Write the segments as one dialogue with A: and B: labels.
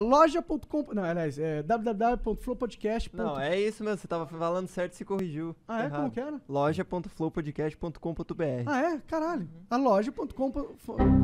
A: Loja.com. Não, aliás, é www.flowpodcast.com Não, é isso mesmo, você tava falando certo e se corrigiu. Ah, é? Errado. Como que era? Loja.flowpodcast.com.br. Ah, é? Caralho. A loja.com.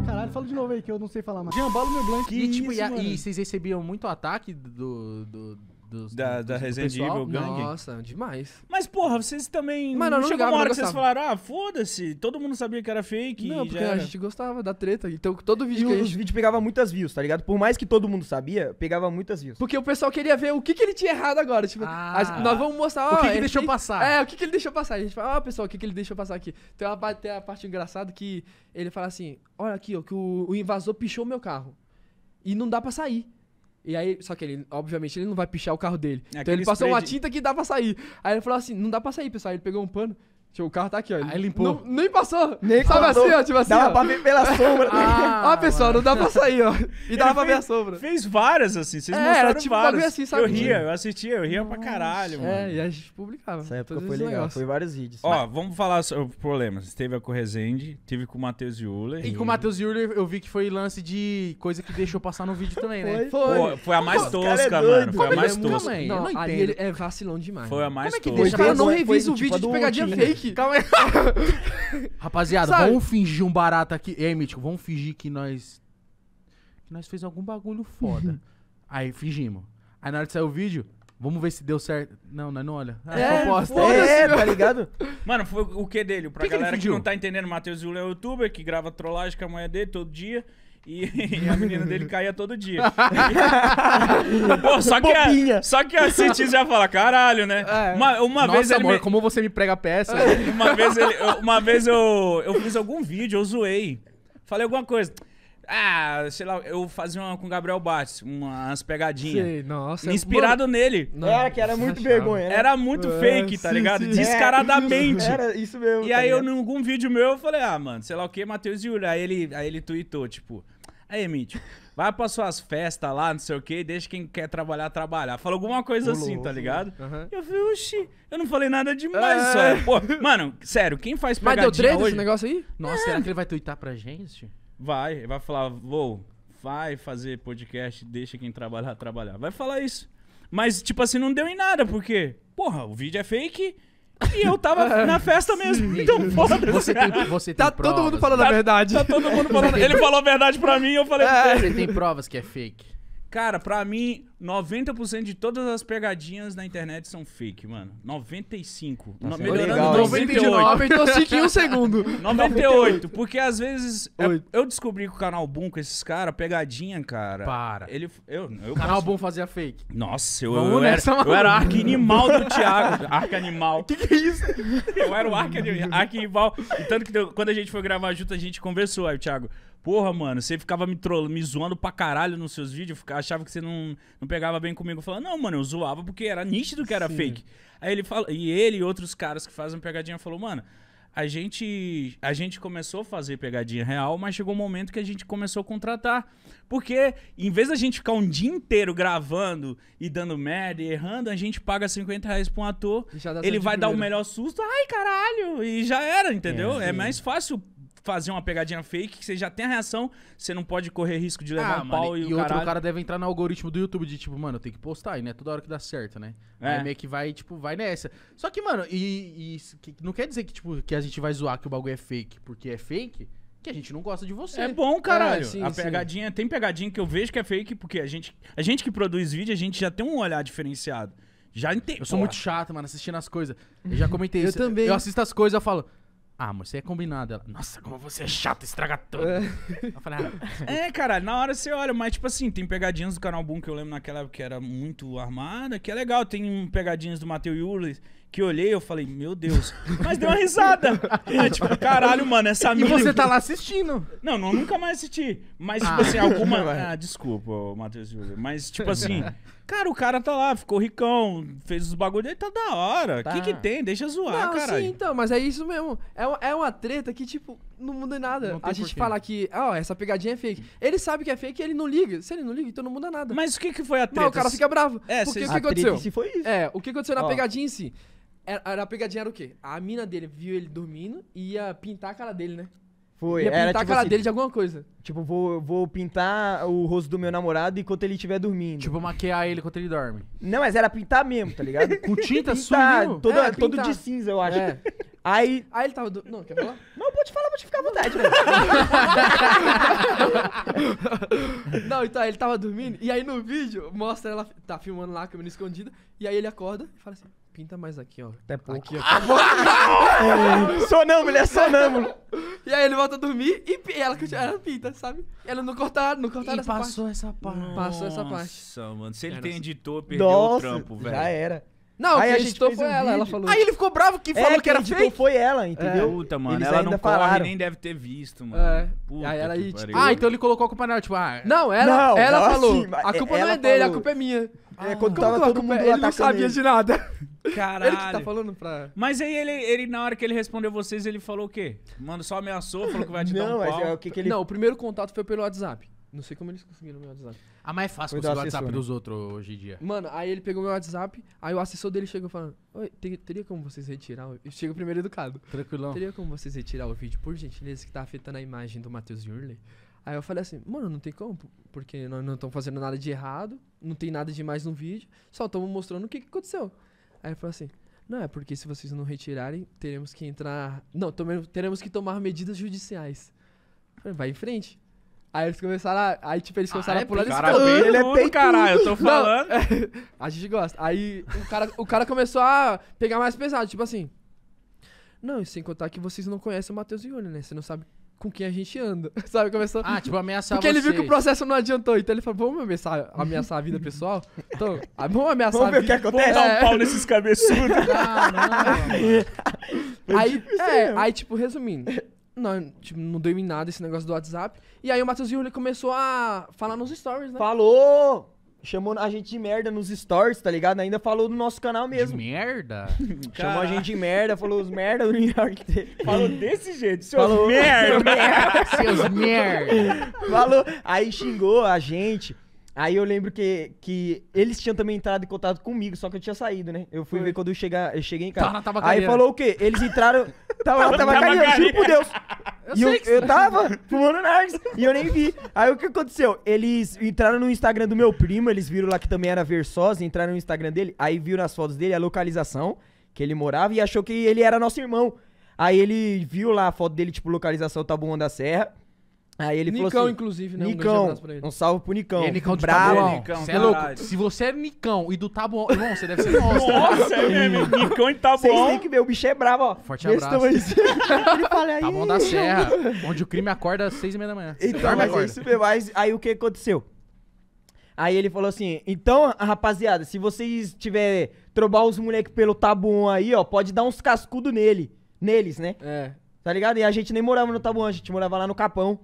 A: Caralho, fala de novo aí que eu não sei falar mais. Jambalo meu blank. E, tipo, isso, e, a, e vocês
B: recebiam muito ataque
C: do, do dos, da, dos, da Resident Evil Gang. Nossa, demais.
B: Mas, porra, vocês também. Mano, não, não chegou ligava, uma hora que vocês falaram, ah, foda-se, todo mundo sabia que era fake. Não, porque a gente
A: gostava da treta. Então, todo vídeo e que a gente. Os vídeos pegava muitas views, tá ligado? Por mais que todo mundo sabia, pegava muitas views. Porque o pessoal
C: queria ver o que, que ele tinha errado agora. Tipo, ah, nós vamos mostrar. O que, ó, que ele deixou passar? É, o que, que ele deixou passar. A gente fala, ó, ah, pessoal, o que, que ele deixou passar aqui? Tem, uma, tem a parte engraçada que ele fala assim: olha aqui, ó, que o, o invasor pichou meu carro. E não dá pra sair. E aí, só que ele, obviamente, ele não vai pichar o carro dele. É então ele passou uma tinta que dá pra sair. Aí ele falou assim: não dá pra sair, pessoal. Aí ele pegou um pano Tipo, o carro tá aqui, ó. Aí limpou. Não, nem passou. Nem Sabe contou. assim, ó, tipo assim. Dava ó. pra ver pela sombra. Ah, ah,
B: pessoal, não dá pra sair, ó. E dava pra ver a sombra. Fez várias, assim. Vocês é, mostraram era, tipo, várias. Assim, sabe? Eu ria, eu assistia, eu ria Nossa. pra caralho, é, mano. É, e a gente publicava. Essa época foi legal, negócios. foi vários vídeos. Ó, mas... vamos falar sobre problemas. Teve a com o Rezende, teve com o Matheus Euler. E, com o
D: Matheus Euler eu vi que foi lance de coisa que deixou passar no vídeo também, né? Foi. Foi, Pô, foi a mais é tosca, mano. Foi a é mais tosca. Não, não entendo. É vacilão demais. Foi a né? mais tosca. Como é que deixa? não tipo, revisa o vídeo tipo de pegadinha né? fake aqui. Calma aí. Rapaziada, Sabe? vamos fingir um barato aqui. Ei, Mítico, vamos fingir que nós. Que nós fez algum bagulho foda. aí fingimos. Aí na hora de sair o vídeo, vamos ver se deu certo. Não, nós não olha. é,
B: proposta. É, é, tá ligado? Mano, foi o que dele? Pra que galera que, que não tá entendendo, Matheus Júlio é youtuber que grava trollagem com a manhã dele todo dia. E, e, a menina dele caía todo dia. Pô, só, que a, só que a Citis já fala, caralho, né? É. Uma, uma Nossa, vez amor, me... como você me prega peça. Né? uma vez, ele, uma vez eu, eu fiz algum vídeo, eu zoei. Falei alguma coisa. Ah, sei lá, eu fazia uma com o Gabriel Bates, umas pegadinhas. Sei, nossa. Inspirado mano, nele. era é, que era muito achava. vergonha. Né? Era muito é, fake, tá sim, ligado? Sim. Descaradamente. É, era
A: isso mesmo. E tá aí eu, em
B: algum vídeo meu, eu falei, ah, mano, sei lá o que, Matheus Yuri. Aí ele, aí ele tweetou, tipo, Aí, Mitch, vai pra suas festas lá, não sei o quê, deixa quem quer trabalhar, trabalhar. Falou alguma coisa Pulou, assim, tá ligado? Uhum. Eu falei, oxi, eu não falei nada demais, é. só. Pô, mano, sério, quem faz pegadinha Mas deu treta hoje... esse negócio aí? Nossa, é. será que ele vai tuitar pra gente? Vai, vai falar, vou, vai fazer podcast, deixa quem trabalhar, trabalhar. Vai falar isso. Mas, tipo assim, não deu em nada, porque, porra, o vídeo é fake... E eu tava é. na festa mesmo. Então foda-se. Você tem, você tem tá provas. todo mundo falando tá, a verdade. Tá todo mundo falando. Ele falou a verdade pra mim e eu falei. É. Você tem
D: provas que é fake.
B: Cara, pra mim, 90% de todas as pegadinhas na internet são fake, mano. 95. Tá no, melhorando legal, 99, então 5 em um segundo. 98, porque às vezes eu, é, eu, descobri que o canal Boom com esses caras, pegadinha, cara. Para. Ele, eu, eu canal Boom fazia fake. Nossa, eu, eu, era, eu, era, animal do Thiago. arco animal. Que que é isso? Eu era o arco animal. tanto que deu, quando a gente foi gravar junto, a gente conversou. Aí o Thiago, Porra, mano, você ficava me, troll, me zoando pra caralho nos seus vídeos, achava que você não, não pegava bem comigo. Eu falava, não, mano, eu zoava porque era nítido que era Sim. fake. Aí ele fala, e ele e outros caras que fazem pegadinha falou, mano, a gente, a gente começou a fazer pegadinha real, mas chegou um momento que a gente começou a contratar. Porque em vez da gente ficar um dia inteiro gravando e dando merda e errando, a gente paga 50 reais pra um ator, ele vai dar o melhor susto, ai caralho, e já era, entendeu? É, é mais fácil fazer uma pegadinha fake, que você já tem a reação, você não pode correr risco de levar ah, um pau e, e o outro, cara deve entrar no algoritmo
D: do YouTube de tipo, mano, eu tenho que postar, e não é toda hora que dá certo, né? É. Aí meio que vai, tipo, vai nessa. Só que, mano, e, e não quer dizer que, tipo, que a gente vai zoar que o bagulho é fake, porque é fake que a gente não gosta de você. É bom, caralho. É, sim, a pegadinha,
B: sim. tem pegadinha que eu vejo que é fake, porque a gente, a gente que produz vídeo, a gente já tem um olhar diferenciado. Já entendi. Eu sou Porra. muito chato, mano, assistindo as coisas.
D: Eu já comentei eu isso. Eu também. Eu assisto as coisas, eu falo, ah, amor, você é combinado. Ela, nossa, como você é chato,
B: estraga tudo. É. Eu falei, ah, é, cara, na hora você olha, mas tipo assim, tem pegadinhas do canal Boom que eu lembro naquela época que era muito armada, que é legal. Tem pegadinhas do Matheus Yulis que olhei, eu falei, meu Deus. Mas deu uma risada. É, tipo, caralho, mano, essa mina. E você tá lá assistindo. Não, não nunca mais assisti. Mas, tipo ah. assim, alguma. Ah, desculpa, Matheus Mas, tipo assim, cara, o cara tá lá, ficou ricão, fez os bagulho dele, tá da hora. O tá. que, que tem? Deixa zoar, cara. Sim,
C: então, mas é isso mesmo. É, é uma treta que, tipo, não muda nada. Não a gente porquê. fala que, ó, oh, essa pegadinha é fake. Ele sabe que é fake e ele não liga. Se ele não liga, então não muda nada. Mas
B: o que, que foi a treta? Não, o cara fica bravo. É, porque o que, que aconteceu? foi isso. É, o que aconteceu na oh. pegadinha em si?
C: Era, era a pegadinha era o quê? A mina dele viu ele dormindo e ia pintar a cara dele, né?
B: Foi,
A: Ia
C: pintar a tipo cara assim, dele de
A: alguma coisa. Tipo, vou, vou pintar o rosto do meu namorado enquanto ele estiver dormindo. Tipo, maquiar ele enquanto ele dorme. Não, mas era pintar mesmo, tá ligado? Com tinta suja. todo, É, todo de cinza, eu acho. É. Aí.
C: Aí ele tava. Do... Não, quer falar?
A: Não, pode falar, pode ficar à vontade,
C: velho. Não, então ele tava dormindo e aí no vídeo mostra ela tá filmando lá a câmera escondida e aí ele acorda e fala assim: Pinta mais aqui, ó. Até pouco. Aqui, aqui. Ah,
B: sonâmbulo, ele é sonâmbulo.
A: E
C: aí ele volta a dormir e ela ela ela pinta, sabe? Ela não cortaram, não cortaram essa passou essa parte. Passou essa parte.
B: Nossa, mano. Se ele tem assim. editor, perdeu o trampo, velho. já era.
C: Não, Aí a gente editou foi um ela, ela falou.
A: Aí ele ficou bravo que é, falou que era quem editou foi ela, entendeu? Puta, mano. Eles ela não corre, falaram. nem deve
B: ter visto,
A: mano. É. Puta Aí ela que aí, tipo, Ah,
D: então ele colocou a culpa nela, tipo, ah... Não, ela, Não, ela não, falou. assim, a culpa não é
C: dele, a culpa é minha. É, quando ah, tava todo é? mundo Ele não sabia de nada.
B: Caralho. Ele que tá falando pra. Mas aí ele, ele, na hora que ele respondeu vocês, ele falou o quê? Mano, só ameaçou, falou que vai te não, dar um pau. É, o que que ele... Não, o
C: primeiro contato foi pelo WhatsApp. Não sei como eles conseguiram meu WhatsApp. Ah, mas é
B: fácil conseguir o WhatsApp
D: né? dos outros hoje em dia.
C: Mano, aí ele pegou meu WhatsApp, aí o assessor dele chegou falando: Oi, ter, teria como vocês retirar? O... Chega primeiro educado. Tranquilão. Teria como vocês retirar o vídeo, por gentileza, que tá afetando a imagem do Matheus Jurley? Aí eu falei assim: Mano, não tem como, porque nós não estamos fazendo nada de errado, não tem nada de mais no vídeo, só estamos mostrando o que, que aconteceu. Aí ele falou assim: Não, é porque se vocês não retirarem, teremos que entrar. Não, teremos que tomar medidas judiciais. falei, vai em frente. Aí eles começaram a. Aí, tipo, eles ah, começaram ah, a é pular é, cara, ele, ele é bem Caralho, eu tô falando. Não, é, a gente gosta. Aí o cara, o cara começou a pegar mais pesado, tipo assim. Não, e sem contar que vocês não conhecem o Matheus Yuri, né? Você não sabe com quem a gente anda. Sabe? Começou. Ah, tipo, ameaçar Porque vocês. ele viu que o processo não adiantou. Então ele falou: vamos ameaçar, ameaçar a vida pessoal? Então, ah, vamos ameaçar vamos a vida. Vamos ver o que acontece. Vamos é... dar um pau nesses cabeçudos. Caramba. Ah, aí, é, aí, tipo, resumindo. Não, tipo, não deu em nada
A: esse negócio do WhatsApp. E aí o Matheus Yuri começou a falar nos stories, né? Falou! chamou a gente de merda nos stories, tá ligado? Ainda falou do nosso canal mesmo. De merda? Chamou a gente de merda, falou os merda do New York. Falou
B: desse jeito, seus falou, merda. Seus merda. Falou,
A: aí xingou a gente. Aí eu lembro que, que eles tinham também entrado em contato comigo, só que eu tinha saído, né? Eu fui Foi. ver quando eu, chega, eu cheguei em casa. Tá, aí falou o quê? Eles entraram. Tava, tava, tava, tava, juro por Deus.
D: Eu sei eu, que eu tava
A: fumando Nargs e eu nem vi. Aí o que aconteceu? Eles entraram no Instagram do meu primo, eles viram lá que também era Versosa, entraram no Instagram dele, aí viram nas fotos dele a localização que ele morava e achou que ele era nosso irmão. Aí ele viu lá a foto dele, tipo, localização Taboão tá da Serra. Aí ele Nicão, falou assim, inclusive, né? Nicão, um, pra ele. um salve pro Nicão. é Nicão bravo. Tabuão. É você é louco. Se
D: você é Nicão e do Tabuão, irmão, você deve ser monstro. Né? Nossa, é
A: mesmo. Nicão e Tabuão. Vocês têm que ver, o bicho é bravo, ó. Forte Esse abraço. Assim. ele fala aí. Tabuão da Serra, onde o crime acorda às seis e meia da manhã. Então, Dorme, mas acorda. é mais, Mas aí o que aconteceu? Aí ele falou assim, então, rapaziada, se vocês tiver trobar os moleques pelo Tabuão aí, ó, pode dar uns cascudos nele. Neles, né? É. Tá ligado? E a gente nem morava no Tabuão, a gente morava lá no Capão.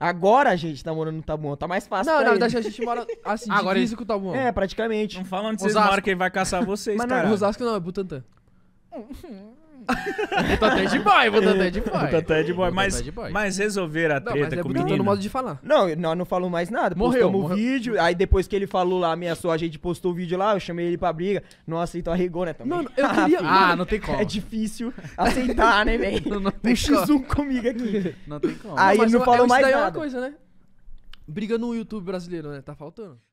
A: Agora a gente tá morando no Tabuão, tá mais fácil. Não, na verdade a gente mora assim, Agora de físico com o Tabuão. É, praticamente. Não fala onde vocês moram que ele vai caçar vocês, Mas não, é cara. Osasco não, é Butantã.
B: o Tatu de boy, o Tatu de boy. O Tatu de boy. Mas, de boy. mas resolver a treta não, mas é com o menino... no
A: modo de falar. Não, não, não falou mais nada. Morreu. Postamos morreu. vídeo, aí depois que ele falou lá, ameaçou, a gente postou o vídeo lá, eu chamei ele pra briga. Não então aceitou, arregou, né, também. Mano, eu queria... ah, não tem como. É difícil aceitar, né, velho? Não, não tem um x1 comigo aqui. Não tem como. Aí não, ele não falou mais nada. Isso daí é
C: uma coisa, né? Briga no YouTube brasileiro, né? Tá faltando.